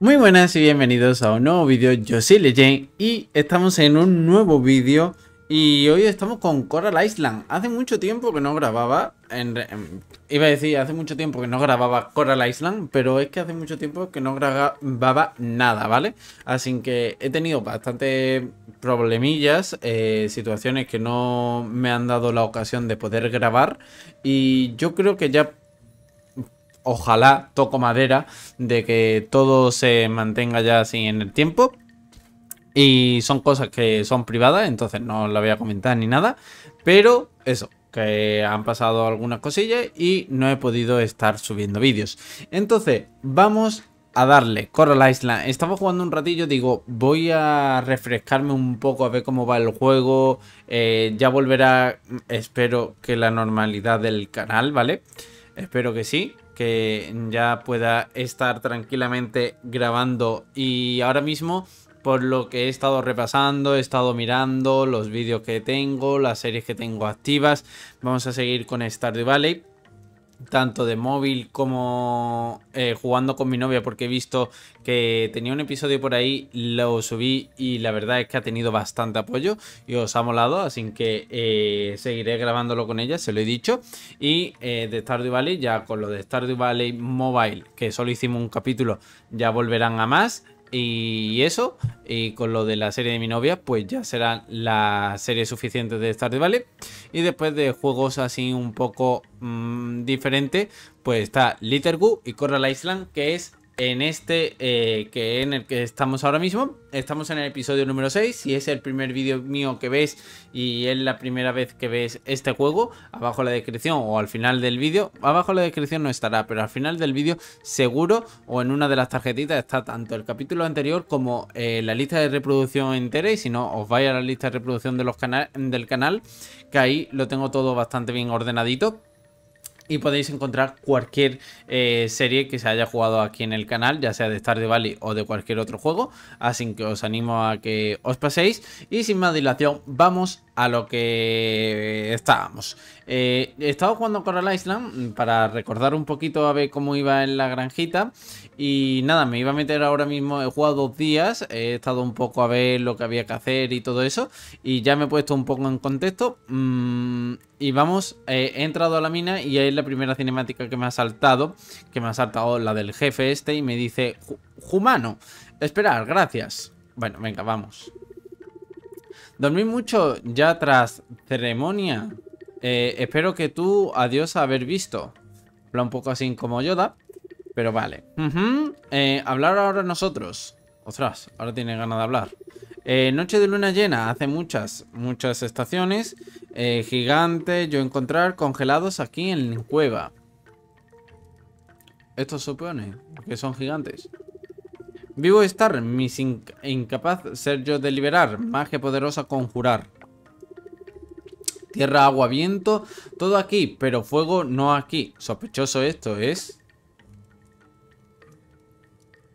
Muy buenas y bienvenidos a un nuevo vídeo, yo soy Legend y estamos en un nuevo vídeo y hoy estamos con Coral Island. Hace mucho tiempo que no grababa, en, iba a decir hace mucho tiempo que no grababa Coral Island, pero es que hace mucho tiempo que no grababa nada, ¿vale? Así que he tenido bastantes problemillas, eh, situaciones que no me han dado la ocasión de poder grabar y yo creo que ya ojalá, toco madera, de que todo se mantenga ya así en el tiempo. Y son cosas que son privadas, entonces no la voy a comentar ni nada. Pero eso, que han pasado algunas cosillas y no he podido estar subiendo vídeos. Entonces, vamos a darle. Coral Island. Estaba jugando un ratillo, digo, voy a refrescarme un poco a ver cómo va el juego. Eh, ya volverá, espero que la normalidad del canal, ¿vale? Espero que sí que ya pueda estar tranquilamente grabando. Y ahora mismo, por lo que he estado repasando, he estado mirando los vídeos que tengo, las series que tengo activas, vamos a seguir con Stardew Valley tanto de móvil como eh, jugando con mi novia, porque he visto que tenía un episodio por ahí, lo subí y la verdad es que ha tenido bastante apoyo y os ha molado, así que eh, seguiré grabándolo con ella, se lo he dicho. Y eh, de Stardew Valley, ya con lo de Stardew Valley Mobile, que solo hicimos un capítulo, ya volverán a más. Y eso, y con lo de la serie de mi novia, pues ya serán las series suficientes de Stardew Valley. Y después de juegos así un poco mm, Diferente diferentes, pues está Little y Coral Island, que es en este eh, que en el que estamos ahora mismo. Estamos en el episodio número 6. y es el primer vídeo mío que ves y es la primera vez que ves este juego, abajo la descripción o al final del vídeo, abajo la descripción no estará, pero al final del vídeo seguro o en una de las tarjetitas está tanto el capítulo anterior como eh, la lista de reproducción entera. Y si no, os vais a la lista de reproducción del canal, que ahí lo tengo todo bastante bien ordenadito y podéis encontrar cualquier eh, serie que se haya jugado aquí en el canal, ya sea de Stardew Valley o de cualquier otro juego, así que os animo a que os paséis y sin más dilación vamos a lo que estábamos he eh, estado jugando Coral Island mm, para recordar un poquito a ver cómo iba en la granjita. Y nada, me iba a meter ahora mismo. He jugado dos días, he estado un poco a ver lo que había que hacer y todo eso. Y ya me he puesto un poco en contexto. Mm, y vamos, eh, he entrado a la mina y ahí es la primera cinemática que me ha saltado. Que me ha saltado la del jefe este y me dice: Humano, esperar, gracias. Bueno, venga, vamos. Dormí mucho ya tras ceremonia. Eh, espero que tú, adiós a haber visto. Habla un poco así como Yoda, pero vale. Eh, hablar ahora nosotros. Ostras, ahora tiene ganas de hablar. Eh, noche de luna llena, hace muchas, muchas estaciones. gigante, yo encontrar congelados aquí en cueva. Esto supone que son gigantes. Vivo estar, mis incapaz ser yo de liberar, magia poderosa conjurar. Tierra, agua, viento, todo aquí, pero fuego no aquí. Sospechoso esto es.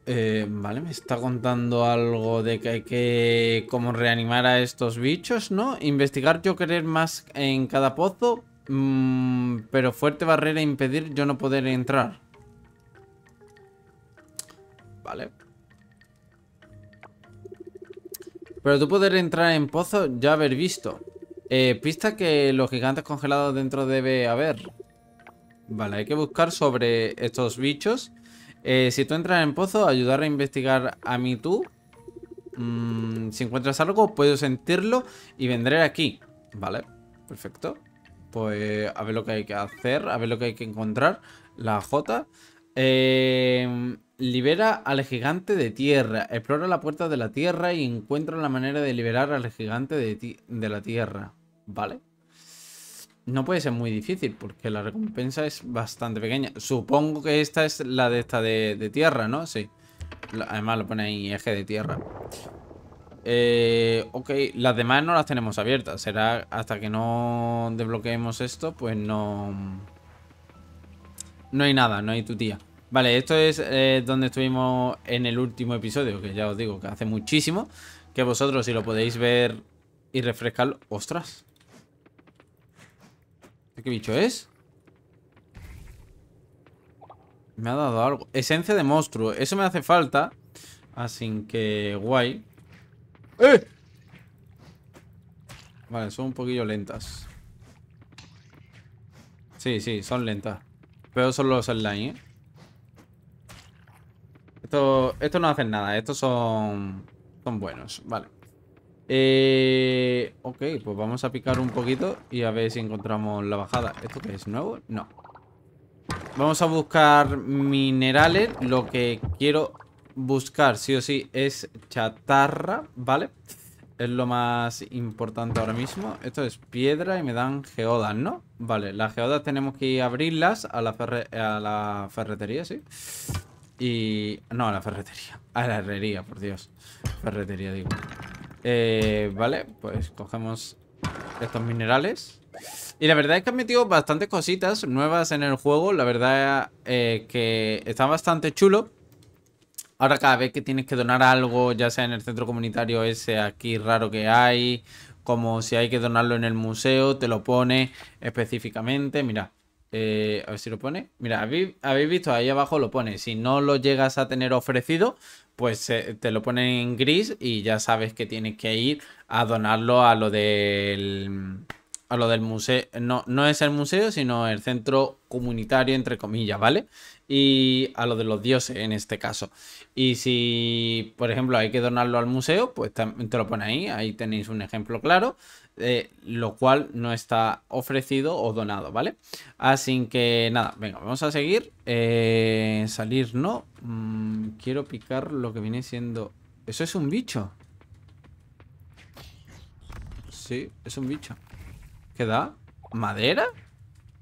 Eh, vale, me está contando algo de que hay que... Como reanimar a estos bichos, ¿no? Investigar yo querer más en cada pozo, mm, pero fuerte barrera impedir yo no poder entrar. Vale. Pero tú poder entrar en pozo ya haber visto. Eh, pista que los gigantes congelados dentro debe haber. Vale, hay que buscar sobre estos bichos. Eh, si tú entras en pozo, ayudar a investigar a mí tú. Mm, si encuentras algo, puedo sentirlo y vendré aquí. Vale, perfecto. Pues a ver lo que hay que hacer, a ver lo que hay que encontrar. La J. Eh, libera al gigante de tierra. Explora la puerta de la tierra y encuentra la manera de liberar al gigante de la tierra. ¿vale? No puede ser muy difícil porque la recompensa es bastante pequeña. Supongo que esta es la de esta de, tierra, ¿no? Sí. Además lo pone ahí eje de tierra. Eh, ok, las demás no las tenemos abiertas. Será hasta que no desbloqueemos esto, pues no... No hay nada, no hay tu tía. Vale, esto es eh, donde estuvimos en el último episodio, que ya os digo que hace muchísimo. Que vosotros si lo podéis ver y refrescarlo... ¡Ostras! ¿Qué bicho es? Me ha dado algo. Esencia de monstruo. Eso me hace falta. Así que guay. ¡Eh! Vale, son un poquillo lentas. Sí, sí, son lentas. Pero son los online, ¿eh? Esto, esto no hacen nada. Estos son... Son buenos. Vale. Eh, ok, pues vamos a picar un poquito y a ver si encontramos la bajada. ¿Esto qué es nuevo? No. Vamos a buscar minerales. Lo que quiero buscar, sí o sí, es chatarra, ¿vale? Es lo más importante ahora mismo. Esto es piedra y me dan geodas, ¿no? Vale, las geodas tenemos que abrirlas a la, a la ferretería, ¿sí? Y... No, a la ferretería. A la herrería, por Dios. Ferretería, digo. Eh, vale, pues cogemos estos minerales. Y la verdad es que han metido bastantes cositas nuevas en el juego. La verdad es eh, que está bastante chulo. Ahora cada vez que tienes que donar algo, ya sea en el centro comunitario ese aquí raro que hay, como si hay que donarlo en el museo, te lo pone específicamente. Mira, eh, a ver si lo pone. Mira, habéis, habéis visto ahí abajo lo pone. Si no lo llegas a tener ofrecido, pues te lo ponen en gris y ya sabes que tienes que ir a donarlo a lo del lo del museo, no, no es el museo, sino el centro comunitario, entre comillas, ¿vale? Y a lo de los dioses en este caso. Y si, por ejemplo, hay que donarlo al museo, pues te, te lo pone ahí, ahí tenéis un ejemplo claro eh, lo cual no está ofrecido o donado, ¿vale? Así que nada, venga, vamos a seguir. Eh, salir no. Mm, quiero picar lo que viene siendo... Eso es un bicho. Sí, es un bicho. ¿Qué da? ¿Madera?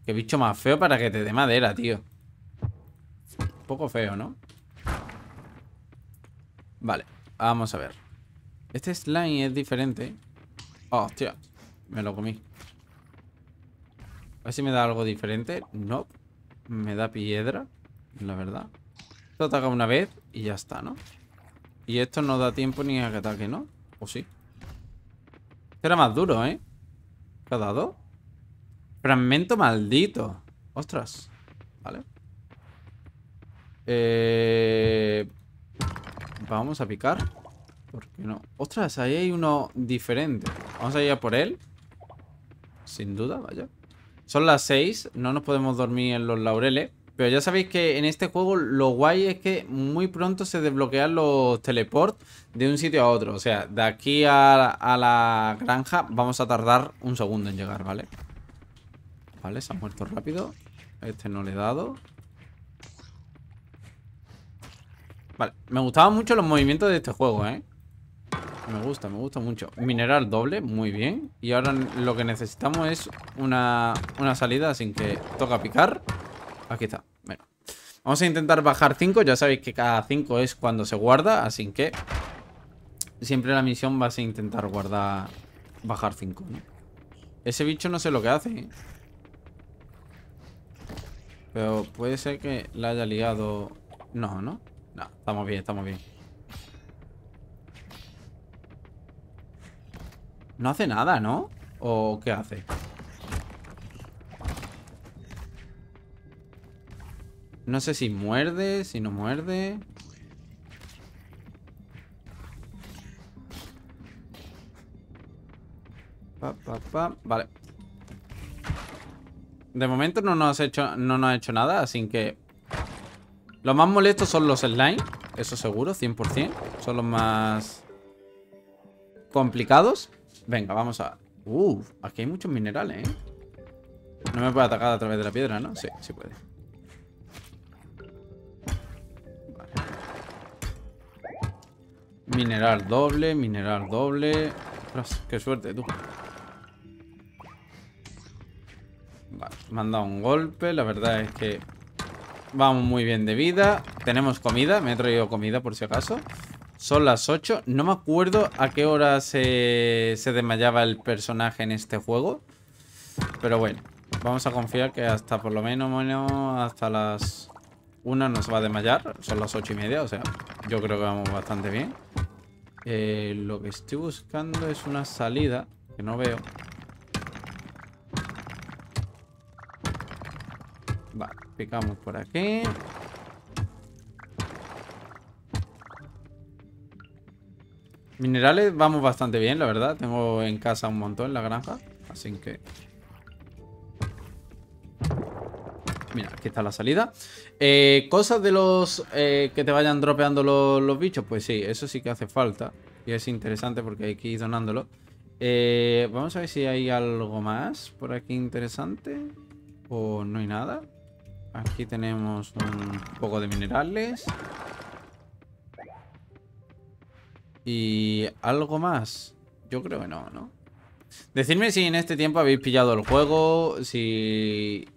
Qué bicho más feo para que te dé madera, tío. Un poco feo, ¿no? Vale, vamos a ver. Este slime es diferente hostia. Ah, me lo comí. A ver si me da algo diferente. No. Me da piedra. La verdad. Esto ataca una vez y ya está, ¿no? Y esto no da tiempo ni a que ataque, ¿no? ¿O sí? Era más duro, ¿eh? ¿Qué ha dado? Fragmento maldito. Ostras. Vale. Eh... Vamos a picar. ¿Por qué no? Ostras, ahí hay uno diferente. Vamos a ir a por él. Sin duda, vaya. Son las seis no nos podemos dormir en los laureles. Pero ya sabéis que en este juego lo guay es que muy pronto se desbloquean los teleports de un sitio a otro. O sea, de aquí a, a la granja vamos a tardar un segundo en llegar, ¿vale? Vale, se ha muerto rápido. Este no le he dado. Vale, me gustaban mucho los movimientos de este juego, ¿eh? Me gusta, me gusta mucho. Mineral doble, muy bien. Y ahora lo que necesitamos es una, salida sin que toca picar. Aquí está. Bueno. Vamos a intentar bajar 5. Ya sabéis que cada 5 es cuando se guarda. Así que siempre la misión va a ser intentar guardar... Bajar 5. Ese bicho no sé lo que hace. ¿eh? Pero puede ser que la haya ligado No, ¿no? No, estamos bien, estamos bien. No hace nada, ¿no? ¿O qué hace? No sé si muerde, si no muerde. Vale. De momento no nos, ha hecho, no hecho nada, así que... Lo más molestos son los slime, eso seguro, 100%. Son los más complicados. Venga, vamos a... Uh, aquí hay muchos minerales, ¿eh? No me puede atacar a través de la piedra, ¿no? Sí, sí puede. Mineral doble, mineral doble. qué suerte, tú. Vale, me han dado un golpe. La verdad es que vamos muy bien de vida. Tenemos comida. Me he traído comida por si acaso. Son las 8. No me acuerdo a qué hora se, se desmayaba el personaje en este juego. Pero bueno, vamos a confiar que hasta por lo menos, bueno, hasta las 1 nos va a desmayar. Son las 8 y media, o sea, yo creo que vamos bastante bien. Eh, lo que estoy buscando es una salida que no veo. Vale, picamos por aquí. Minerales vamos bastante bien, la verdad. Tengo en casa un montón en la granja. Así que... Mira, aquí está la salida. Eh, cosas de los eh, que te vayan dropeando los, bichos. Pues sí, eso sí que hace falta. Y es interesante porque hay que ir donándolo. Eh, vamos a ver si hay algo más por aquí interesante. O no hay nada. Aquí tenemos un poco de minerales. Y algo más. Yo creo que no, ¿no? Decidme si en este tiempo habéis pillado el juego, si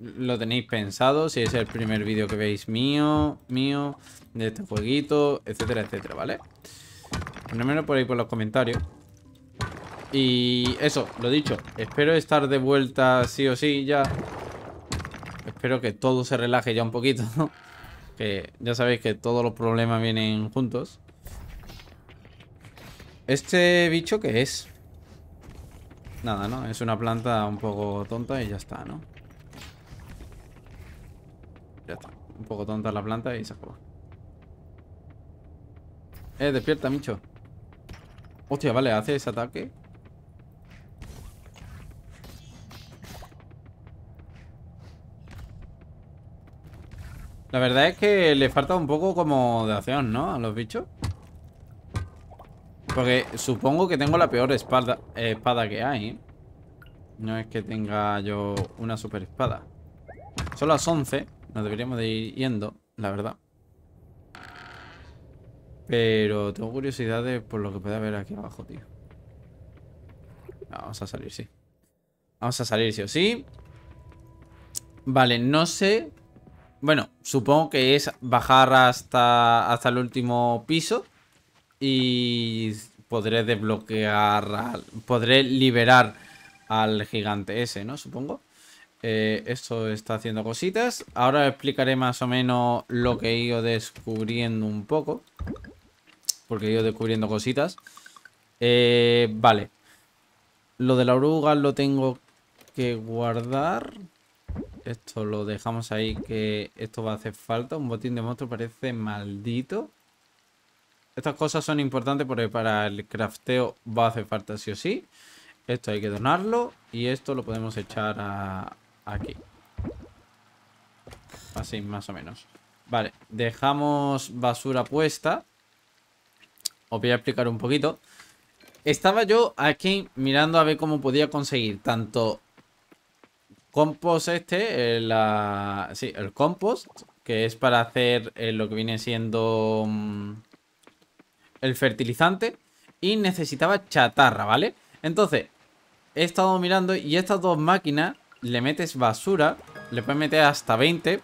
lo tenéis pensado, si es el primer vídeo que veis mío, mío, de este jueguito, etcétera, etcétera, ¿vale? Primero por ahí por los comentarios. Y eso, lo dicho, espero estar de vuelta sí o sí ya. Espero que todo se relaje ya un poquito, ¿no? que ya sabéis que todos los problemas vienen juntos. ¿Este bicho qué es? Nada, ¿no? Es una planta un poco tonta y ya está, ¿no? Ya está. Un poco tonta la planta y se acabó. Eh, despierta, Micho. Hostia, vale, hace ese ataque. La verdad es que le falta un poco como de acción, ¿no? A los bichos. Porque supongo que tengo la peor espada, que hay. No es que tenga yo una super espada. Son las 11. Nos deberíamos de ir yendo, la verdad. Pero tengo curiosidades por lo que puede haber aquí abajo, tío. vamos a salir, sí. Vamos a salir, sí o sí. Vale, no sé... Bueno, supongo que es bajar hasta, hasta el último piso y podré desbloquear, podré liberar al gigante ese, ¿no? Supongo. Eh, esto está haciendo cositas. Ahora explicaré más o menos lo que he ido descubriendo un poco. Porque he ido descubriendo cositas. Eh, vale. Lo de la oruga lo tengo que guardar. Esto lo dejamos ahí que esto va a hacer falta. Un botín de monstruo parece maldito. Estas cosas son importantes porque para el crafteo va a hacer falta sí o sí. Esto hay que donarlo y esto lo podemos echar aquí. Así más o menos. Vale, dejamos basura puesta. Os voy a explicar un poquito. Estaba yo aquí mirando a ver cómo podía conseguir tanto compost este, el, eh, sí, el compost, que es para hacer eh, lo que viene siendo... Mm, el fertilizante y necesitaba chatarra, ¿vale? Entonces, he estado mirando y estas dos máquinas le metes basura, le puedes meter hasta 20.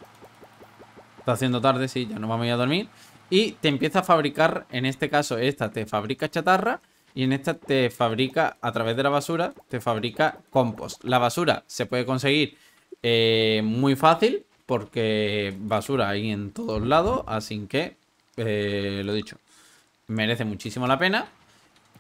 Está haciendo tarde, sí, ya no vamos a ir a dormir. Y te empieza a fabricar, en este caso esta te fabrica chatarra y en esta te fabrica, a través de la basura, te fabrica compost. La basura se puede conseguir eh, muy fácil porque basura hay en todos lados, así que, eh, lo dicho, merece muchísimo la pena.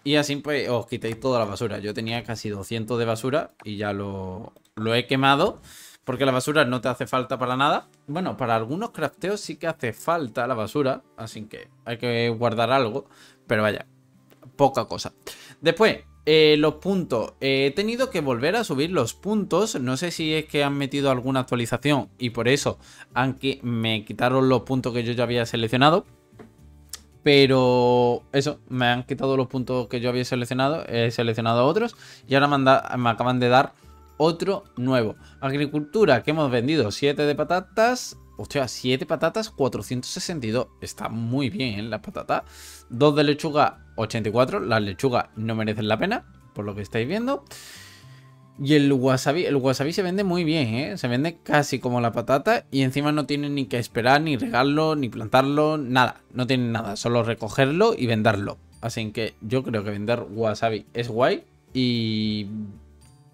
Y así pues os quitéis toda la basura. Yo tenía casi 200 de basura y ya lo, he quemado. Porque la basura no te hace falta para nada. Bueno, para algunos crafteos sí que hace falta la basura. Así que hay que guardar algo. Pero vaya, poca cosa. Después, eh, los puntos. Eh, he tenido que volver a subir los puntos. No sé si es que han metido alguna actualización y por eso aunque me quitaron los puntos que yo ya había seleccionado. Pero eso, me han quitado los puntos que yo había seleccionado, he seleccionado otros y ahora me, acaban de dar otro nuevo. Agricultura, que hemos vendido 7 de patatas. sea 7 patatas, 462. Está muy bien ¿eh? las patatas. 2 de lechuga, 84. Las lechugas no merecen la pena, por lo que estáis viendo. Y el wasabi, el wasabi se vende muy bien, ¿eh? Se vende casi como la patata y encima no tiene ni que esperar, ni regarlo, ni plantarlo, nada. No tiene nada, solo recogerlo y venderlo. Así que yo creo que vender wasabi es guay y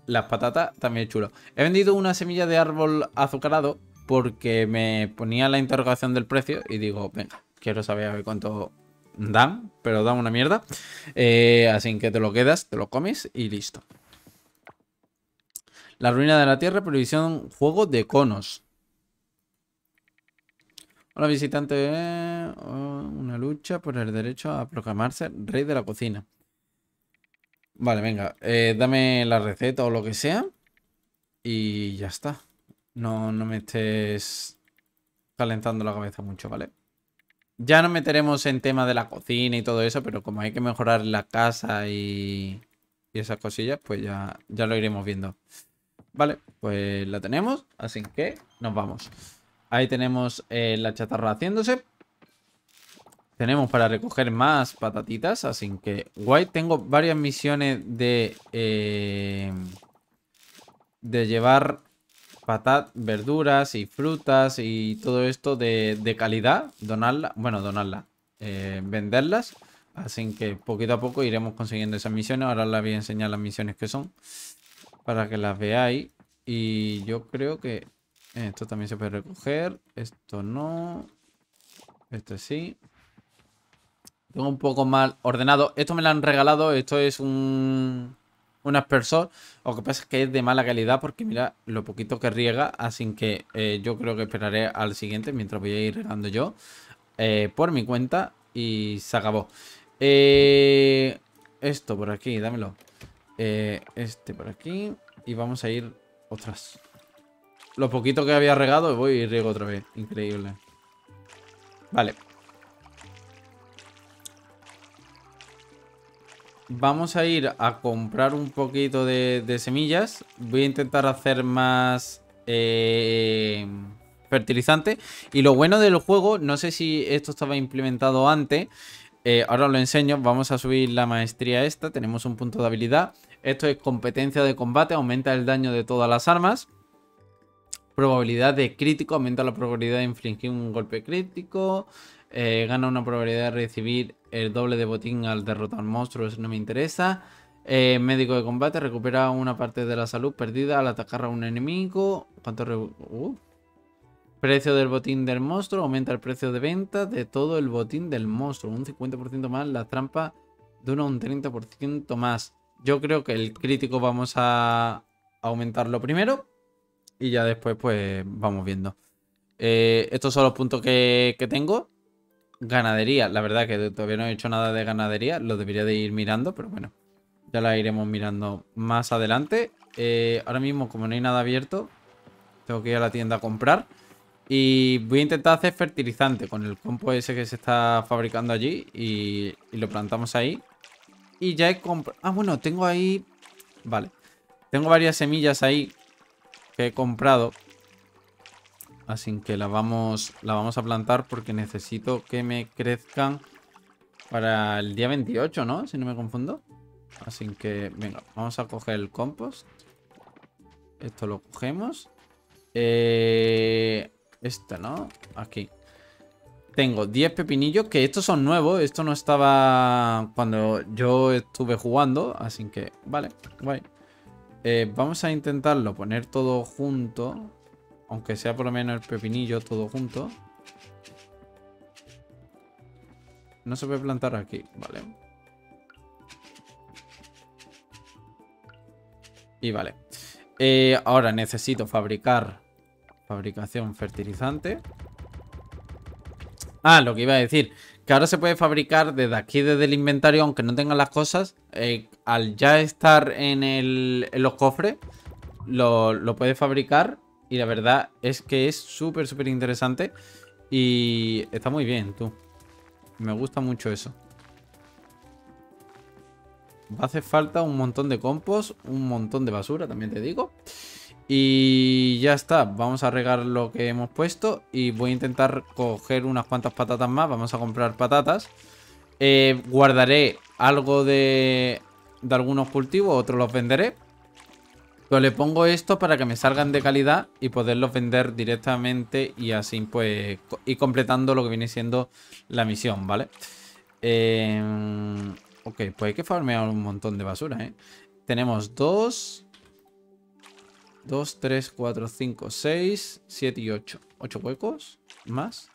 las patatas también es chulo. He vendido una semilla de árbol azucarado porque me ponía la interrogación del precio y digo, venga, quiero saber a ver cuánto dan, pero dan una mierda. Eh, así que te lo quedas, te lo comes y listo. La ruina de la tierra, prohibición, juego de conos. Hola visitante, eh, una lucha por el derecho a proclamarse rey de la cocina. Vale, venga, eh, dame la receta o lo que sea y ya está. No, no me estés calentando la cabeza mucho, ¿vale? Ya nos meteremos en tema de la cocina y todo eso, pero como hay que mejorar la casa y, y esas cosillas, pues ya, ya lo iremos viendo. Vale, pues la tenemos, así que nos vamos. Ahí tenemos eh, la chatarra haciéndose. Tenemos para recoger más patatitas, así que guay. Tengo varias misiones de... Eh, de llevar patat, verduras y frutas y todo esto de, calidad. Donarla, bueno, donarla. Eh, venderlas. Así que poquito a poco iremos consiguiendo esas misiones. Ahora les voy a enseñar las misiones que son para que las veáis. Y yo creo que esto también se puede recoger. Esto no. Esto sí. Tengo un poco mal ordenado. Esto me lo han regalado. Esto es un, un aspersor. Lo que pasa es que es de mala calidad porque mira lo poquito que riega. Así que eh, yo creo que esperaré al siguiente mientras voy a ir regando yo. Eh, por mi cuenta. Y se acabó. Eh, esto por aquí, dámelo. Eh, este por aquí. Y vamos a ir... otras Lo poquito que había regado, voy y riego otra vez. Increíble. Vale. Vamos a ir a comprar un poquito de, semillas. Voy a intentar hacer más eh, fertilizante. Y lo bueno del juego, no sé si esto estaba implementado antes, eh, ahora lo enseño, vamos a subir la maestría esta, tenemos un punto de habilidad. Esto es competencia de combate, aumenta el daño de todas las armas. Probabilidad de crítico, aumenta la probabilidad de infligir un golpe crítico. Eh, gana una probabilidad de recibir el doble de botín al derrotar monstruos, no me interesa. Eh, médico de combate, recupera una parte de la salud perdida al atacar a un enemigo. ¿Cuánto... Uh. Precio del botín del monstruo. Aumenta el precio de venta de todo el botín del monstruo. Un 50% más. La trampa dura un 30% más. Yo creo que el crítico vamos a aumentarlo primero. Y ya después pues vamos viendo. Eh, estos son los puntos que, tengo. Ganadería. La verdad que todavía no he hecho nada de ganadería. Lo debería de ir mirando, pero bueno. Ya la iremos mirando más adelante. Eh, ahora mismo, como no hay nada abierto, tengo que ir a la tienda a comprar. Y voy a intentar hacer fertilizante con el compost ese que se está fabricando allí. Y, lo plantamos ahí. Y ya he comprado... Ah, bueno, tengo ahí... Vale. Tengo varias semillas ahí que he comprado. Así que la vamos, la vamos a plantar porque necesito que me crezcan para el día 28, ¿no? Si no me confundo. Así que, venga, vamos a coger el compost. Esto lo cogemos. Eh, esta, ¿no? Aquí. Tengo 10 pepinillos, que estos son nuevos. Esto no estaba cuando yo estuve jugando, así que... Vale, guay. Eh, vamos a intentarlo poner todo junto. Aunque sea por lo menos el pepinillo todo junto. No se puede plantar aquí, vale. Y vale. Eh, ahora necesito fabricar Fabricación fertilizante. Ah, lo que iba a decir. Que ahora se puede fabricar desde aquí, desde el inventario, aunque no tengan las cosas. Eh, al ya estar en, el, los cofres, lo, lo puedes fabricar. Y la verdad es que es súper, súper interesante. Y está muy bien, tú. Me gusta mucho eso. Va a hacer falta un montón de compost, un montón de basura, también te digo. Y ya está, vamos a regar lo que hemos puesto y voy a intentar coger unas cuantas patatas más, vamos a comprar patatas. Eh, guardaré algo de, de algunos cultivos, otros los venderé. Pero le pongo esto para que me salgan de calidad y poderlos vender directamente y así pues ir completando lo que viene siendo la misión, ¿vale? Em, ok, pues hay que farmear un montón de basura, ¿eh? Tenemos dos, 2, 3, 4, 5, 6, 7 y 8. 8 huecos más.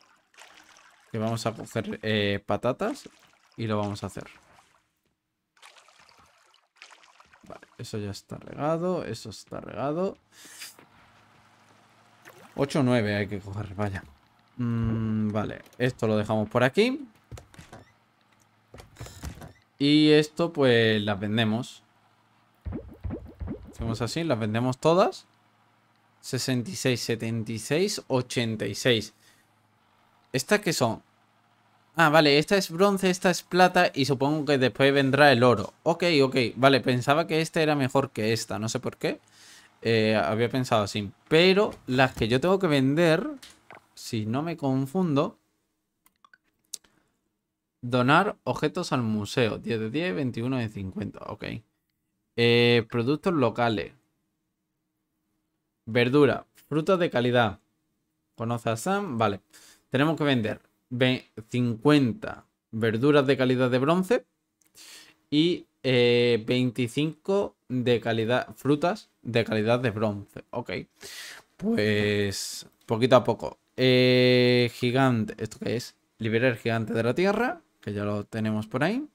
Que vamos a coger eh, patatas y lo vamos a hacer. Vale, eso ya está regado, eso está regado. 8 9 hay que coger, vaya. Mm, vale, esto lo dejamos por aquí. Y esto pues las vendemos. Hacemos así, las vendemos todas. 66, 76, 86. ¿Estas qué son? Ah, vale, esta es bronce, esta es plata y supongo que después vendrá el oro. Ok, ok, vale, pensaba que esta era mejor que esta, no sé por qué. Eh, había pensado así. Pero las que yo tengo que vender, si no me confundo, donar objetos al museo. 10 de 10, 21 de 50, ok. Eh, productos locales. Verdura. Frutas de calidad. ¿Conoce a Sam? Vale. Tenemos que vender 50 verduras de calidad de bronce y 25 eh, de calidad, frutas de calidad de bronce. Ok. Pues poquito a poco. Eh, gigante, ¿esto qué es? Liberar gigante de la tierra, que ya lo tenemos por ahí.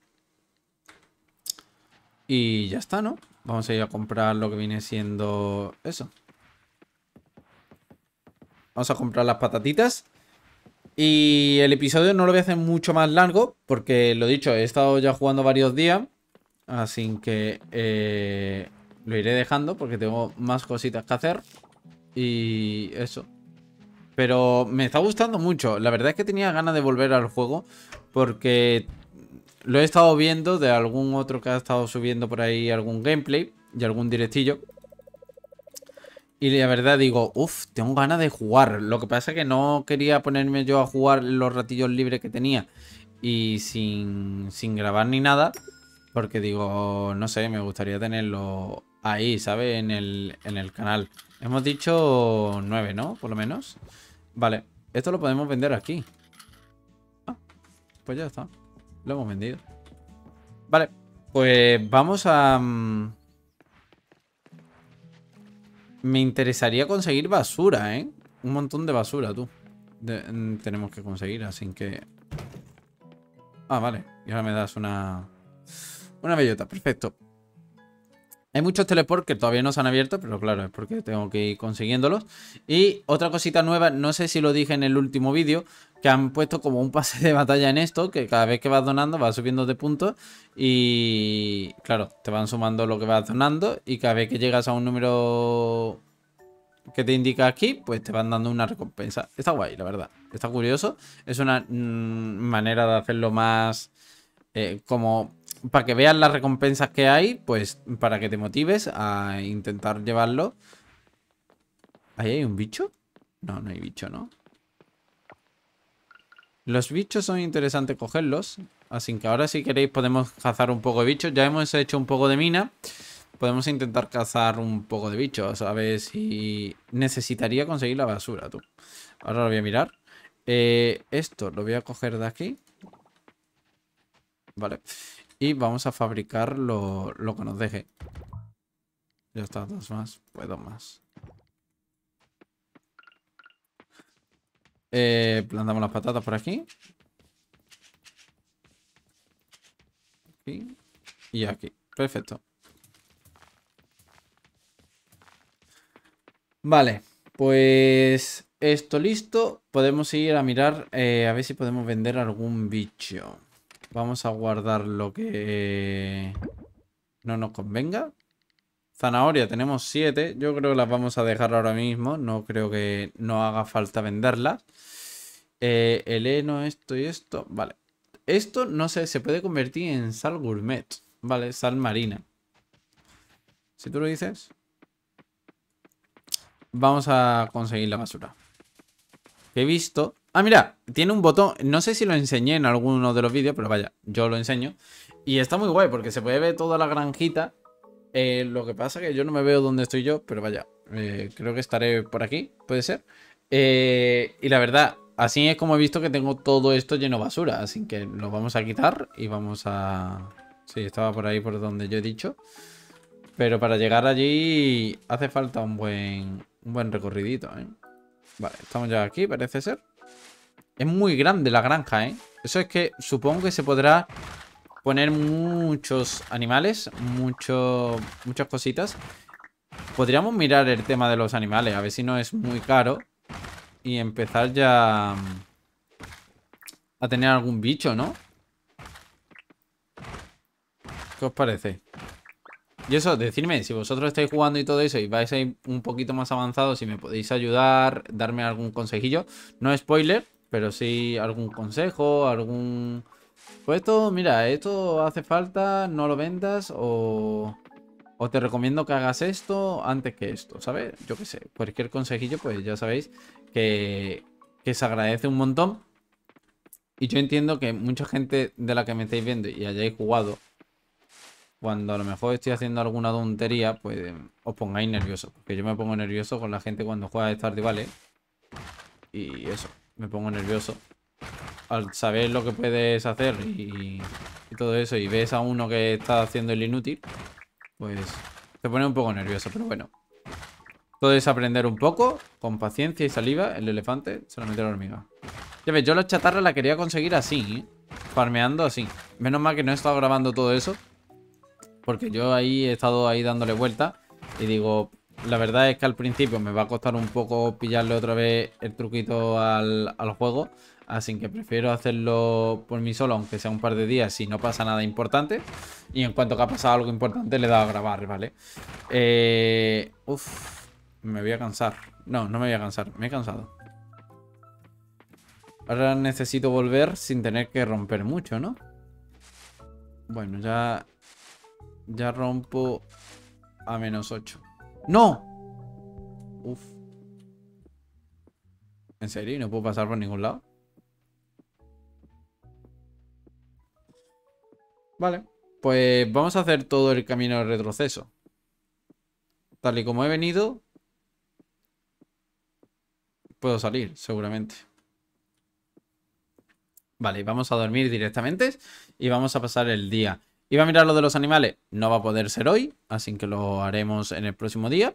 Y ya está, ¿no? Vamos a ir a comprar lo que viene siendo eso. Vamos a comprar las patatitas. Y el episodio no lo voy a hacer mucho más largo, porque lo dicho, he estado ya jugando varios días. Así que eh, lo iré dejando porque tengo más cositas que hacer. Y eso. Pero me está gustando mucho. La verdad es que tenía ganas de volver al juego porque lo he estado viendo de algún otro que ha estado subiendo por ahí algún gameplay y algún directillo. Y la verdad digo, uff, tengo ganas de jugar. Lo que pasa es que no quería ponerme yo a jugar los ratillos libres que tenía. Y sin, grabar ni nada. Porque digo, no sé, me gustaría tenerlo ahí, ¿sabes? En el, canal. Hemos dicho 9, ¿no? Por lo menos. Vale, esto lo podemos vender aquí. Ah, pues ya está. Lo hemos vendido. Vale, pues vamos a... Mm, me interesaría conseguir basura, ¿eh? Un montón de basura, tú. Mm, tenemos que conseguir, así que... Ah, vale. Y ahora me das una... Una bellota, perfecto. Hay muchos teleports que todavía no se han abierto, pero claro, es porque tengo que ir consiguiéndolos. Y otra cosita nueva, no sé si lo dije en el último vídeo, que han puesto como un pase de batalla en esto, que cada vez que vas donando vas subiendo de puntos y claro, te van sumando lo que vas donando y cada vez que llegas a un número que te indica aquí, pues te van dando una recompensa. Está guay, la verdad. Está curioso. Es una mm, manera de hacerlo más eh, como para que veas las recompensas que hay, pues para que te motives a intentar llevarlo. ¿Ahí hay un bicho? No, no hay bicho, ¿no? Los bichos son interesantes cogerlos. Así que ahora si queréis podemos cazar un poco de bichos. Ya hemos hecho un poco de mina. Podemos intentar cazar un poco de bichos. A ver si necesitaría conseguir la basura, tú. Ahora lo voy a mirar. Eh, esto lo voy a coger de aquí. Vale. Y vamos a fabricar lo, que nos deje. Ya está, dos más. Puedo más. Eh, plantamos las patatas por aquí. Y aquí. Perfecto. Vale, pues esto listo. Podemos ir a mirar eh, a ver si podemos vender algún bicho. Vamos a guardar lo que eh, no nos convenga. Zanahoria, tenemos siete. Yo creo que las vamos a dejar ahora mismo. No creo que no haga falta venderlas. Eh, esto y esto. Vale. Esto, no sé, se puede convertir en sal gourmet. Vale, sal marina. Si tú lo dices. Vamos a conseguir la basura. He visto Ah, mira, tiene un botón, no sé si lo enseñé en alguno de los vídeos, pero vaya, yo lo enseño. Y está muy guay porque se puede ver toda la granjita. Eh, lo que pasa es que yo no me veo dónde estoy yo, pero vaya, eh, creo que estaré por aquí, puede ser. Eh, y la verdad, así es como he visto que tengo todo esto lleno de basura, así que lo vamos a quitar y vamos a... Sí, estaba por ahí por donde yo he dicho. Pero para llegar allí hace falta un buen, un buen recorridito, Vale, estamos ya aquí, parece ser. Es muy grande la granja, ¿eh? Eso es que supongo que se podrá poner muchos animales, muchas cositas. Podríamos mirar el tema de los animales, a ver si no es muy caro. Y empezar ya mm, a tener algún bicho, ¿no? ¿Qué os parece? Y eso, decidme, si vosotros estáis jugando y todo eso y vais a ir un poquito más avanzados, si me podéis ayudar, darme algún consejillo. No spoiler, pero sí, algún consejo, algún... Pues esto, mira, esto hace falta, no lo vendas o... O te recomiendo que hagas esto antes que esto, ¿sabes? Yo qué sé, cualquier consejillo, pues ya sabéis que, se agradece un montón. Y yo entiendo que mucha gente de la que me estáis viendo y hayáis jugado, cuando a lo mejor estoy haciendo alguna tontería, pues os pongáis nerviosos. Porque yo me pongo nervioso con la gente cuando juega a Stardew Valley. Y eso me pongo nervioso. Al saber lo que puedes hacer y, todo eso, y ves a uno que está haciendo el inútil, pues te pone un poco nervioso, pero bueno. Todo es aprender un poco, con paciencia y saliva, el elefante se lo la hormiga. Ya ves, yo la chatarra la quería conseguir así, ¿eh? farmeando así. Menos mal que no he estado grabando todo eso, porque yo ahí he estado ahí dándole vuelta y digo, la verdad es que al principio me va a costar un poco pillarle otra vez el truquito al, juego. Así que prefiero hacerlo por mí solo, aunque sea un par de días, si no pasa nada importante. Y en cuanto que ha pasado algo importante, le he dado a grabar, ¿vale? Eh, me voy a cansar. No, no me voy a cansar, me he cansado. Ahora necesito volver sin tener que romper mucho, ¿no? Bueno, ya... Ya rompo a menos 8. ¡No! Uf. ¿En serio? no puedo pasar por ningún lado? Vale. Pues vamos a hacer todo el camino de retroceso. Tal y como he venido... Puedo salir, seguramente. Vale, vamos a dormir directamente y vamos a pasar el día. Iba a mirar lo de los animales. No va a poder ser hoy, así que lo haremos en el próximo día.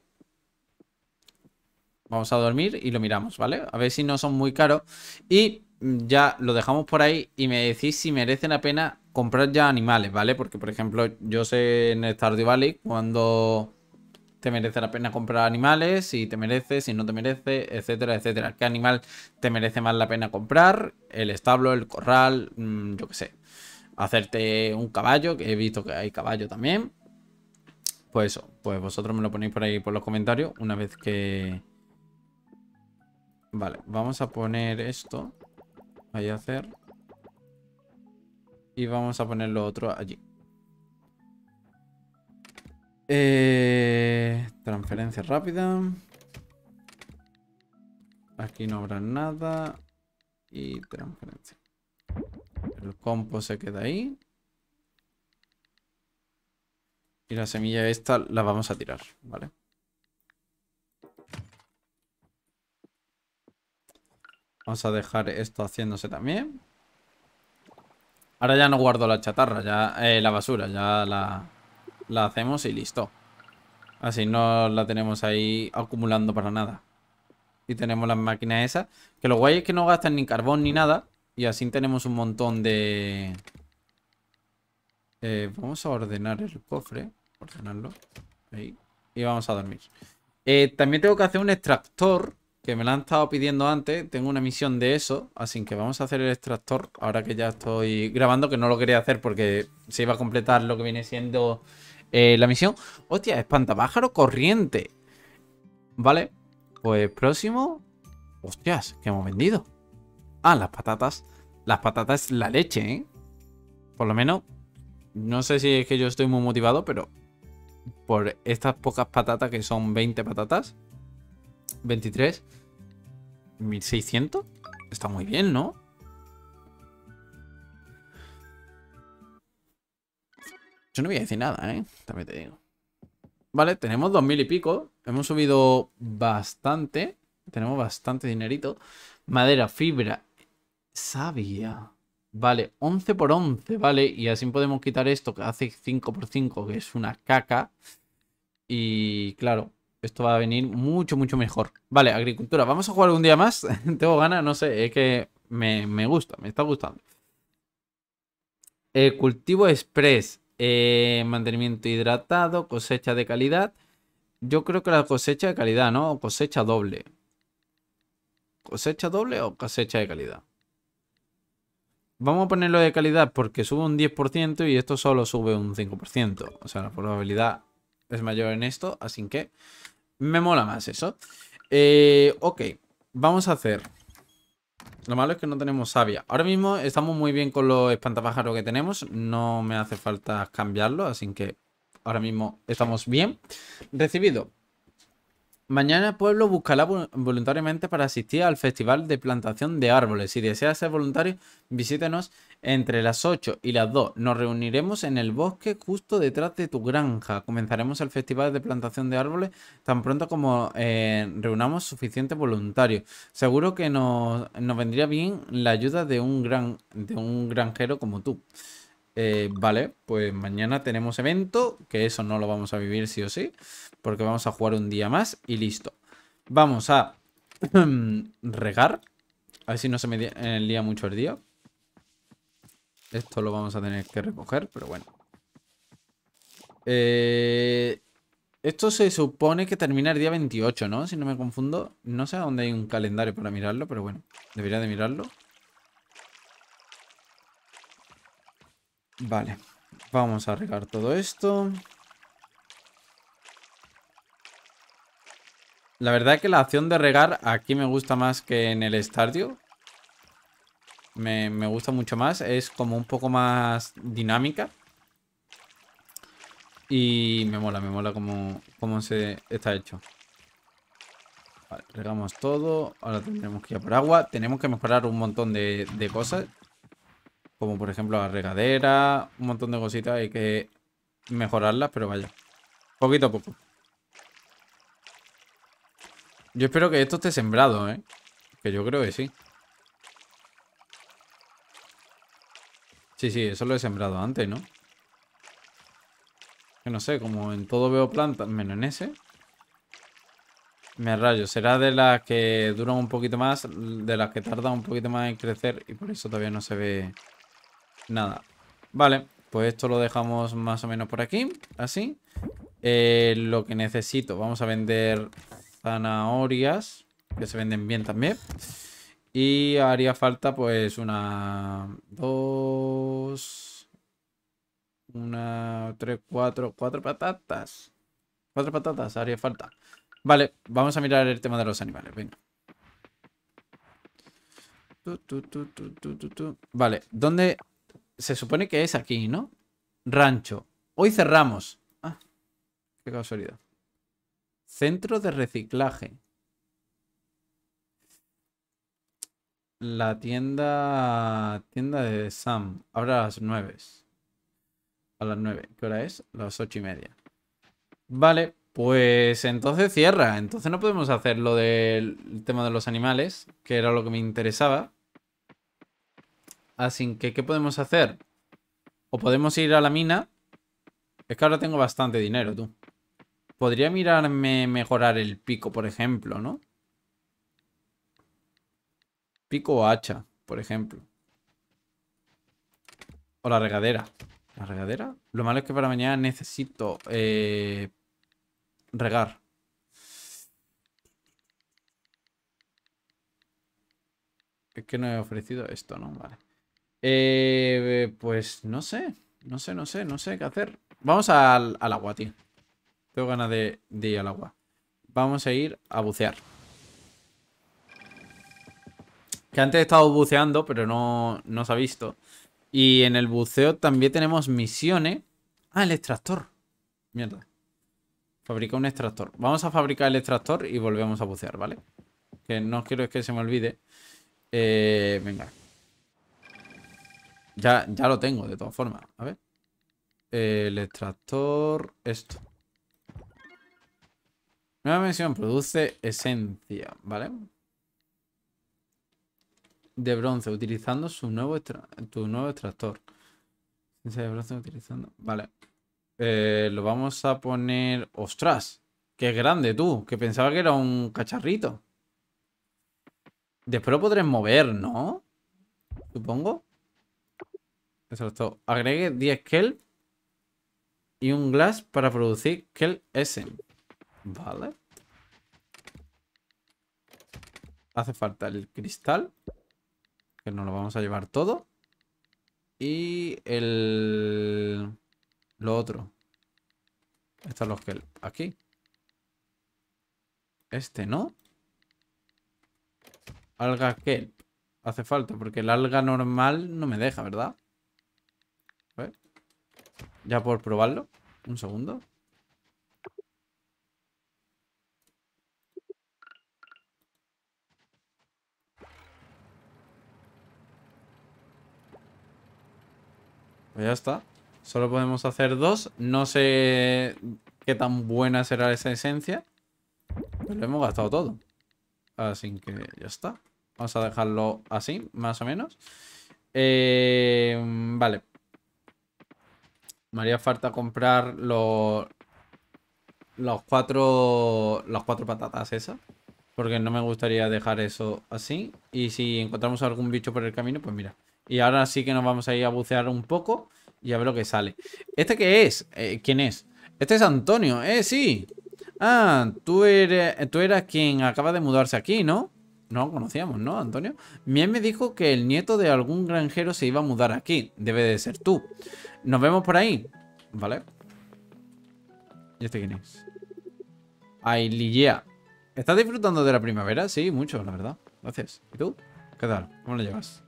Vamos a dormir y lo miramos, ¿vale? A ver si no son muy caros. Y ya lo dejamos por ahí y me decís si merece la pena comprar ya animales, ¿vale? Porque, por ejemplo, yo sé en el Stardew Valley cuando te merece la pena comprar animales, si te merece, si no te merece, etcétera, etcétera. ¿Qué animal te merece más la pena comprar? El establo, el corral, mm, yo qué sé hacerte un caballo, que he visto que hay caballo también. Pues eso, pues vosotros me lo ponéis por ahí por los comentarios una vez que... Vale, vamos a poner esto. Ahí a hacer. Y vamos a poner lo otro allí. Eh, transferencia rápida. Aquí no habrá nada. Y transferencia. El compo se queda ahí. Y la semilla esta la vamos a tirar, ¿vale? Vamos a dejar esto haciéndose también. Ahora ya no guardo la chatarra, ya eh, la basura, ya la, la hacemos y listo. Así no la tenemos ahí acumulando para nada. Y tenemos las máquinas esas. Que lo guay es que no gastan ni carbón ni nada. Y así tenemos un montón de... Eh, vamos a ordenar el cofre. Ordenarlo. Ahí. Y vamos a dormir. Eh, también tengo que hacer un extractor. Que me lo han estado pidiendo antes. Tengo una misión de eso. Así que vamos a hacer el extractor. Ahora que ya estoy grabando. Que no lo quería hacer porque se iba a completar lo que viene siendo eh, la misión. Hostia, espantapájaro corriente. Vale. Pues próximo. Hostias, que hemos vendido. Ah, las patatas. Las patatas la leche, ¿eh? Por lo menos, no sé si es que yo estoy muy motivado, pero por estas pocas patatas que son 20 patatas, 23, 1600, está muy bien, ¿no? Yo no voy a decir nada, ¿eh? También te digo. Vale, tenemos 2000 y pico. Hemos subido bastante. Tenemos bastante dinerito. Madera, fibra Sabia. Vale, 11 por 11, vale. Y así podemos quitar esto que hace 5 por 5, que es una caca. Y claro, esto va a venir mucho, mucho mejor. Vale, agricultura, vamos a jugar un día más. Tengo ganas, no sé, es que me, gusta, me está gustando. Eh, cultivo express, eh, mantenimiento hidratado, cosecha de calidad. Yo creo que la cosecha de calidad, ¿no? cosecha doble. ¿Cosecha doble o cosecha de calidad? Vamos a ponerlo de calidad porque sube un 10% y esto solo sube un 5%. O sea, la probabilidad es mayor en esto, así que me mola más eso. Eh, ok, vamos a hacer... Lo malo es que no tenemos savia. Ahora mismo estamos muy bien con los espantapájaros que tenemos. No me hace falta cambiarlo, así que ahora mismo estamos bien. Recibido. Mañana Pueblo buscará voluntariamente para asistir al Festival de Plantación de Árboles. Si deseas ser voluntario, visítenos entre las 8 y las 2. Nos reuniremos en el bosque justo detrás de tu granja. Comenzaremos el Festival de Plantación de Árboles tan pronto como eh, reunamos suficientes voluntarios. Seguro que nos, nos, vendría bien la ayuda de un, gran, de un granjero como tú. Eh, vale, pues mañana tenemos evento, que eso no lo vamos a vivir sí o sí. Porque vamos a jugar un día más y listo. Vamos a regar. A ver si no se me eh, lía mucho el día. Esto lo vamos a tener que recoger, pero bueno. Eh, esto se supone que termina el día 28, ¿no? Si no me confundo. No sé a dónde hay un calendario para mirarlo, pero bueno. Debería de mirarlo. Vale. Vamos a regar todo esto. La verdad que la acción de regar aquí me gusta más que en el estadio. Me, gusta mucho más. Es como un poco más dinámica. Y me mola, me mola cómo, se está hecho. regamos todo. Ahora tendremos que ir por agua. Tenemos que mejorar un montón de, de, cosas. Como por ejemplo la regadera. Un montón de cositas. Hay que mejorarlas, pero vaya. Poquito a poco. Yo espero que esto esté sembrado, ¿eh? Que yo creo que sí. Sí, sí, eso lo he sembrado antes, ¿no? Que no sé, como en todo veo plantas, menos en ese. Me rayo, será de las que duran un poquito más, de las que tardan un poquito más en crecer y por eso todavía no se ve nada. Vale, pues esto lo dejamos más o menos por aquí, así. Eh, lo que necesito, vamos a vender zanahorias, que se venden bien también. Y haría falta pues una, dos, una, tres, cuatro, cuatro patatas. Cuatro patatas haría falta. Vale, vamos a mirar el tema de los animales, venga. Vale, ¿dónde? Se supone que es aquí, ¿no? Rancho. Hoy cerramos. Ah, qué casualidad. Centro de reciclaje. La tienda. Tienda de Sam. Ahora a las 9. A las 9. ¿Qué hora es? las ocho y media. Vale, pues entonces cierra. Entonces no podemos hacer lo del tema de los animales, que era lo que me interesaba. Así que, ¿qué podemos hacer? O podemos ir a la mina. Es que ahora tengo bastante dinero, tú. Podría mirarme mejorar el pico, por ejemplo, ¿no? Pico o hacha, por ejemplo. O la regadera. ¿La regadera? Lo malo es que para mañana necesito eh, regar. Es que no he ofrecido esto, ¿no? Vale. Eh, pues no sé. No sé, no sé, no sé qué hacer. Vamos al, al agua, tío. Tengo ganas de, ir al agua. Vamos a ir a bucear. Que antes he estado buceando, pero no, no se ha visto. Y en el buceo también tenemos misiones. Ah, el extractor. Mierda. Fabrica un extractor. Vamos a fabricar el extractor y volvemos a bucear, ¿vale? Que no quiero que se me olvide. Eh, venga. Ya, ya lo tengo, de todas formas. A ver. El extractor... Esto. Nueva mención produce esencia, ¿vale? De bronce, utilizando su nuevo tu nuevo extractor. Esencia de bronce utilizando. Vale. Eh, lo vamos a poner. ¡Ostras! ¡Qué grande tú! Que pensaba que era un cacharrito. Después lo podré mover, ¿no? Supongo. Exacto. Agregue 10 kel y un glass para producir kel essence. Vale. Hace falta el cristal. Que nos lo vamos a llevar todo. Y el... Lo otro. están los que... Aquí. Este no. Alga kelp. Hace falta, porque el alga normal no me deja, ¿verdad? Ya por probarlo. Un segundo. Pues ya está. Solo podemos hacer dos. No sé qué tan buena será esa esencia. Pero hemos gastado todo. Así que ya está. Vamos a dejarlo así, más o menos. Eh, vale. Me haría falta comprar los, los cuatro. Las cuatro patatas esas. Porque no me gustaría dejar eso así. Y si encontramos algún bicho por el camino, pues mira. Y ahora sí que nos vamos a ir a bucear un poco y a ver lo que sale. ¿Este qué es? Eh, ¿Quién es? Este es Antonio, eh, sí. Ah, tú, eres, tú eras quien acaba de mudarse aquí, ¿no? No conocíamos, ¿no, Antonio? Mien me dijo que el nieto de algún granjero se iba a mudar aquí. Debe de ser tú. Nos vemos por ahí. Vale. ¿Y este quién es? Lilia ¿Estás disfrutando de la primavera? Sí, mucho, la verdad. Gracias. ¿Y tú? ¿Qué tal? ¿Cómo lo llevas?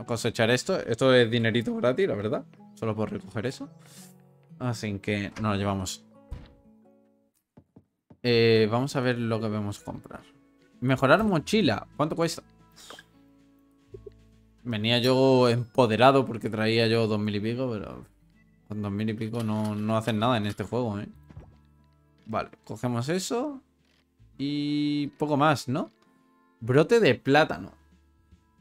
a cosechar esto. Esto es dinerito gratis, la verdad. Solo por recoger eso. Así que nos lo llevamos. Eh, vamos a ver lo que podemos comprar. Mejorar mochila. ¿Cuánto cuesta? Venía yo empoderado porque traía yo dos mil y pico, pero con dos mil y pico no, hacen nada en este juego, ¿eh? Vale, cogemos eso y poco más, ¿no? Brote de plátano.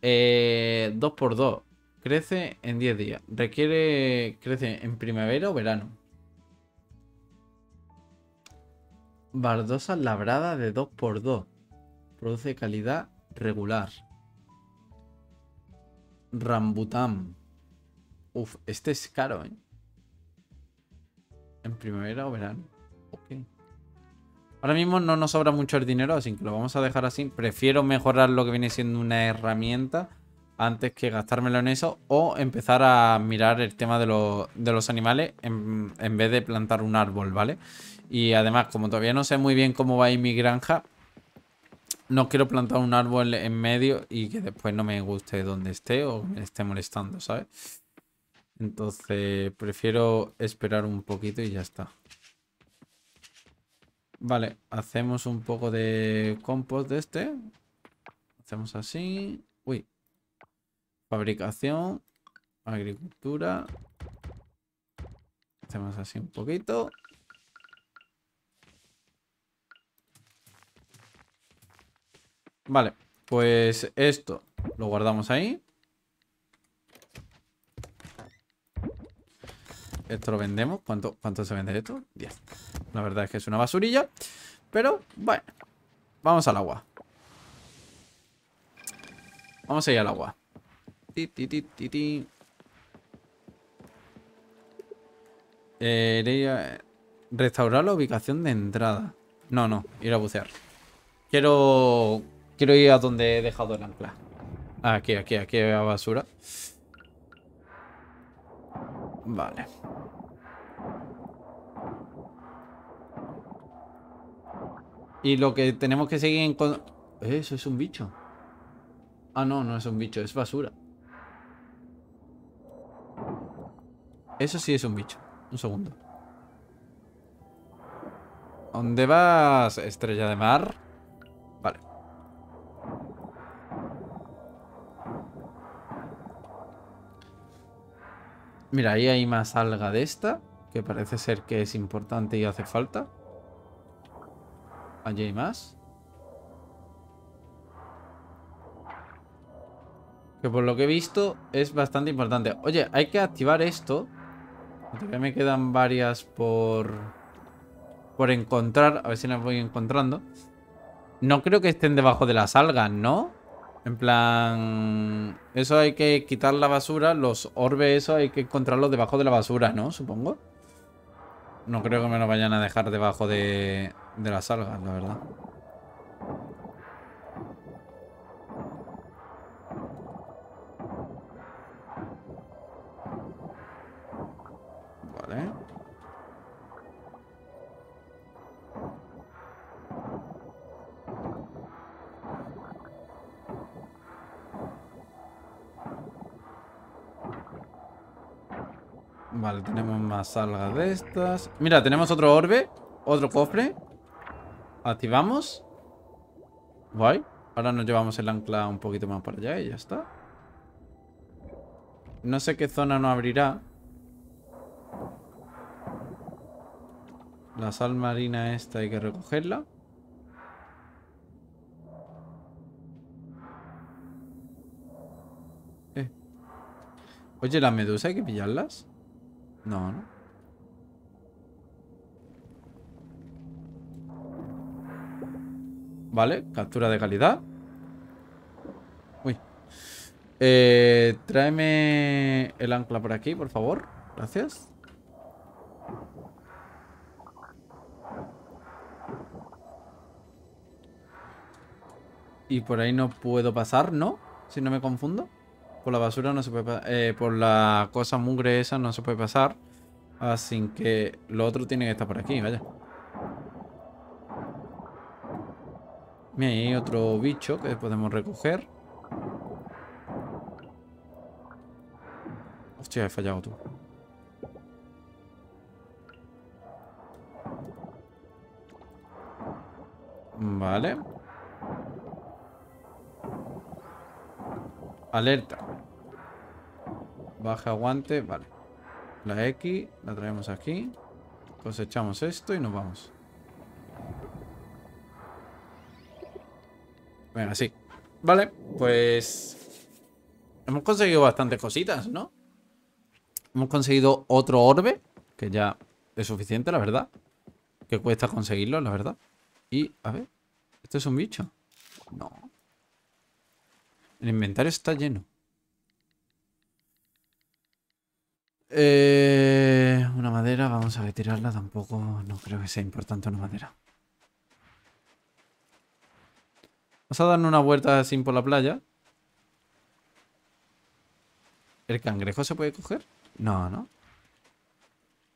2x2. Eh, crece en 10 días. Requiere. Crece en primavera o verano. Bardosa labrada de 2x2. Produce calidad regular. Rambután. Uf, este es caro, ¿eh? En primavera o verano. Ahora mismo no nos sobra mucho el dinero, así que lo vamos a dejar así. Prefiero mejorar lo que viene siendo una herramienta antes que gastármelo en eso o empezar a mirar el tema de, los animales en, en, vez de plantar un árbol, ¿vale? Y además, como todavía no sé muy bien cómo va a ir mi granja, no quiero plantar un árbol en medio y que después no me guste donde esté o me esté molestando, ¿sabes? Entonces, prefiero esperar un poquito y ya está. Vale, hacemos un poco de compost de este. Hacemos así. Uy. Fabricación. Agricultura. Hacemos así un poquito. Vale, pues esto lo guardamos ahí. Esto lo vendemos. ¿Cuánto, cuánto se vende esto? 10. La verdad es que es una basurilla. Pero, bueno. Vamos al agua. Vamos a ir al agua. Eh, restaurar la ubicación de entrada. No, no, ir a bucear. Quiero. Quiero ir a donde he dejado el ancla. Aquí, aquí, aquí a basura. Vale. Y lo que tenemos que seguir en... Eso es un bicho. Ah, no, no es un bicho, es basura. Eso sí es un bicho. Un segundo. ¿Dónde vas, estrella de mar? Vale. Mira, ahí hay más alga de esta, que parece ser que es importante y hace falta. Allí hay más. Que por lo que he visto es bastante importante. Oye, hay que activar esto. Todavía me quedan varias por... Por encontrar. A ver si las voy encontrando. No creo que estén debajo de las algas, ¿no? En plan... Eso hay que quitar la basura. Los orbes, eso hay que encontrarlos debajo de la basura, ¿no? Supongo. No creo que me lo vayan a dejar debajo de, las algas, la verdad. Vale, tenemos más algas de estas. Mira, tenemos otro orbe. Otro cofre. Activamos. Guay. Ahora nos llevamos el ancla un poquito más para allá y ya está. No sé qué zona nos abrirá. La sal marina esta hay que recogerla. Eh. Oye, las medusas hay que pillarlas. No, no. Vale, captura de calidad. Uy. Eh, tráeme el ancla por aquí, por favor. Gracias. Y por ahí no puedo pasar, ¿no? Si no me confundo. Por la basura no se puede eh, por la cosa mugre esa no se puede pasar. Así que lo otro tiene que estar por aquí, vaya. Mira, hay otro bicho que podemos recoger. Hostia, he fallado tú. Vale. Alerta. Baja aguante vale. La X la traemos aquí. Cosechamos esto y nos vamos. Bueno, sí. Vale, pues... Hemos conseguido bastantes cositas, ¿no? Hemos conseguido otro orbe, que ya es suficiente, la verdad. Que cuesta conseguirlo, la verdad. Y, a ver, ¿esto es un bicho? No. El inventario está lleno. Eh, una madera, vamos a retirarla. Tampoco, no creo que sea importante una madera. Vamos a dar una vuelta Así por la playa. ¿El cangrejo se puede coger? No, ¿no?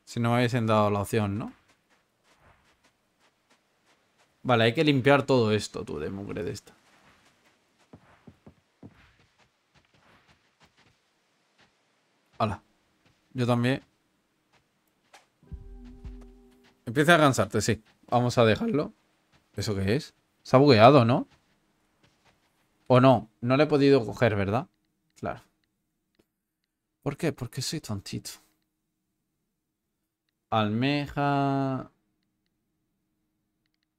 Si no me hubiesen dado la opción, ¿no? Vale, hay que limpiar todo esto, tú, de mugre de esta. Hola. Yo también. Empieza a cansarte, sí. Vamos a dejarlo. ¿Eso qué es? Se ha bugueado, ¿no? O no, no le he podido coger, ¿verdad? Claro. ¿Por qué? Porque soy tontito. Almeja...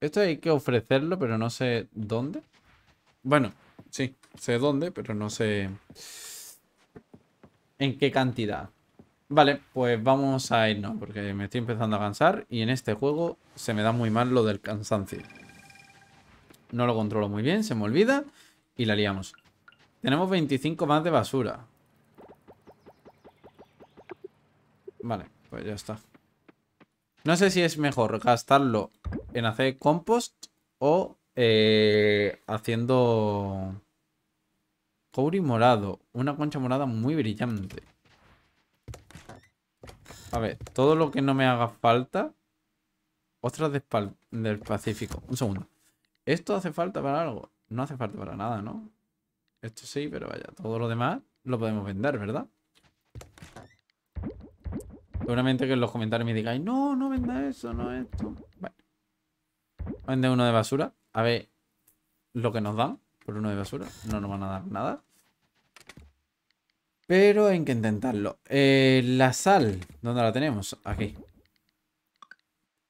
Esto hay que ofrecerlo, pero no sé dónde. Bueno, sí, sé dónde, pero no sé en qué cantidad. Vale, pues vamos a irnos, porque me estoy empezando a cansar y en este juego se me da muy mal lo del cansancio. No lo controlo muy bien, se me olvida y la liamos. Tenemos 25 más de basura. Vale, pues ya está. No sé si es mejor gastarlo en hacer compost o eh, haciendo cobre morado. Una concha morada muy brillante. A ver, todo lo que no me haga falta. Ostras de del Pacífico. Un segundo. ¿Esto hace falta para algo? No hace falta para nada, ¿no? Esto sí, pero vaya, todo lo demás lo podemos vender, ¿verdad? Seguramente que en los comentarios me digáis, no, no venda eso, no esto. Bueno. Vende uno de basura. A ver lo que nos dan por uno de basura. No nos van a dar nada. Pero hay que intentarlo. Eh, la sal, ¿dónde la tenemos? Aquí.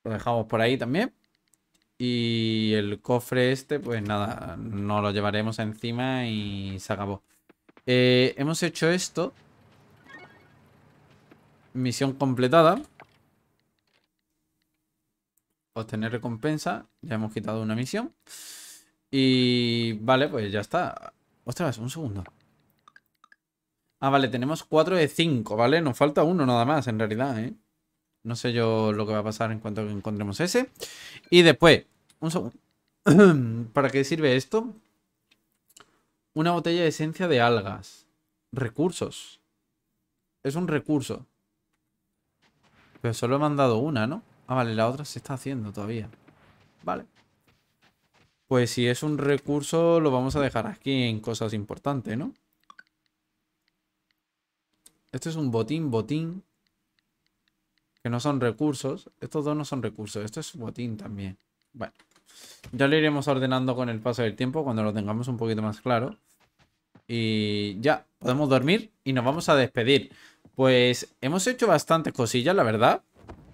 Lo dejamos por ahí también. Y el cofre este, pues nada, no lo llevaremos encima y se acabó. Eh, hemos hecho esto. Misión completada. Obtener recompensa. Ya hemos quitado una misión. Y vale, pues ya está. Ostras, un segundo. Ah, vale, tenemos 4 de 5, ¿vale? Nos falta uno nada más, en realidad, ¿eh? No sé yo lo que va a pasar en cuanto encontremos ese. Y después, un segundo. ¿Para qué sirve esto? Una botella de esencia de algas. Recursos. Es un recurso. Pero solo he mandado una, ¿no? Ah, vale, la otra se está haciendo todavía. Vale. Pues si es un recurso, lo vamos a dejar aquí en cosas importantes, ¿no? Este es un botín, botín. Que no son recursos. Estos dos no son recursos. Esto es botín también. Bueno. Ya lo iremos ordenando con el paso del tiempo cuando lo tengamos un poquito más claro. Y ya, podemos dormir y nos vamos a despedir. Pues hemos hecho bastantes cosillas, la verdad.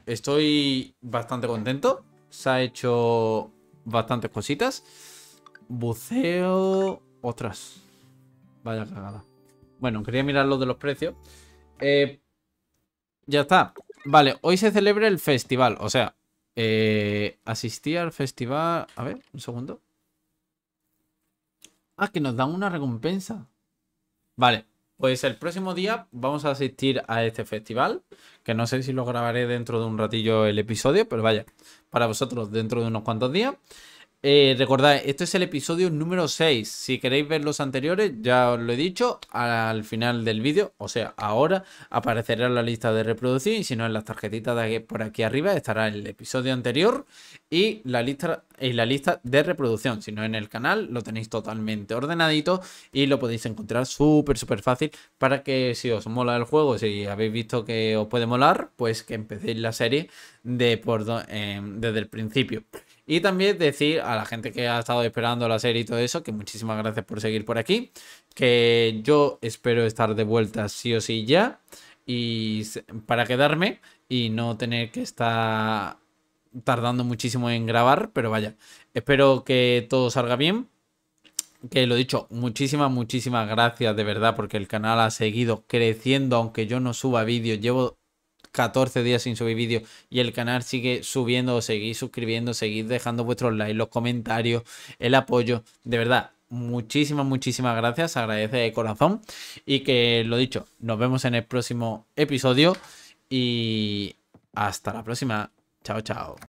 Estoy bastante contento. Se ha hecho bastantes cositas. Buceo... Otras. Vaya cagada. Bueno, quería mirar lo de los precios. Eh, ya está. Vale, hoy se celebra el festival. O sea, eh, asistí al festival... A ver, un segundo. Ah, que nos dan una recompensa. Vale, pues el próximo día vamos a asistir a este festival, que no sé si lo grabaré dentro de un ratillo el episodio, pero vaya, para vosotros dentro de unos cuantos días. Eh, recordad, este es el episodio número 6. Si queréis ver los anteriores, ya os lo he dicho, al final del vídeo, o sea, ahora aparecerá la lista de reproducción y si no en las tarjetitas de por aquí arriba estará el episodio anterior y la lista la lista de reproducción. Si no en el canal, lo tenéis totalmente ordenadito y lo podéis encontrar súper, súper fácil para que si os mola el juego, si habéis visto que os puede molar, pues que empecéis la serie de por, eh, desde el principio. Y también decir a la gente que ha estado esperando la serie y todo eso, que muchísimas gracias por seguir por aquí, que yo espero estar de vuelta sí o sí ya, y para quedarme y no tener que estar tardando muchísimo en grabar, pero vaya, espero que todo salga bien. Que lo dicho, muchísimas, muchísimas gracias de verdad porque el canal ha seguido creciendo, aunque yo no suba vídeos, llevo 14 días sin subir vídeos y el canal sigue subiendo, seguís suscribiendo, seguís dejando vuestros likes, los comentarios, el apoyo. De verdad, muchísimas, muchísimas gracias. Agradece de corazón. Y que lo dicho, nos vemos en el próximo episodio. Y hasta la próxima. Chao, chao.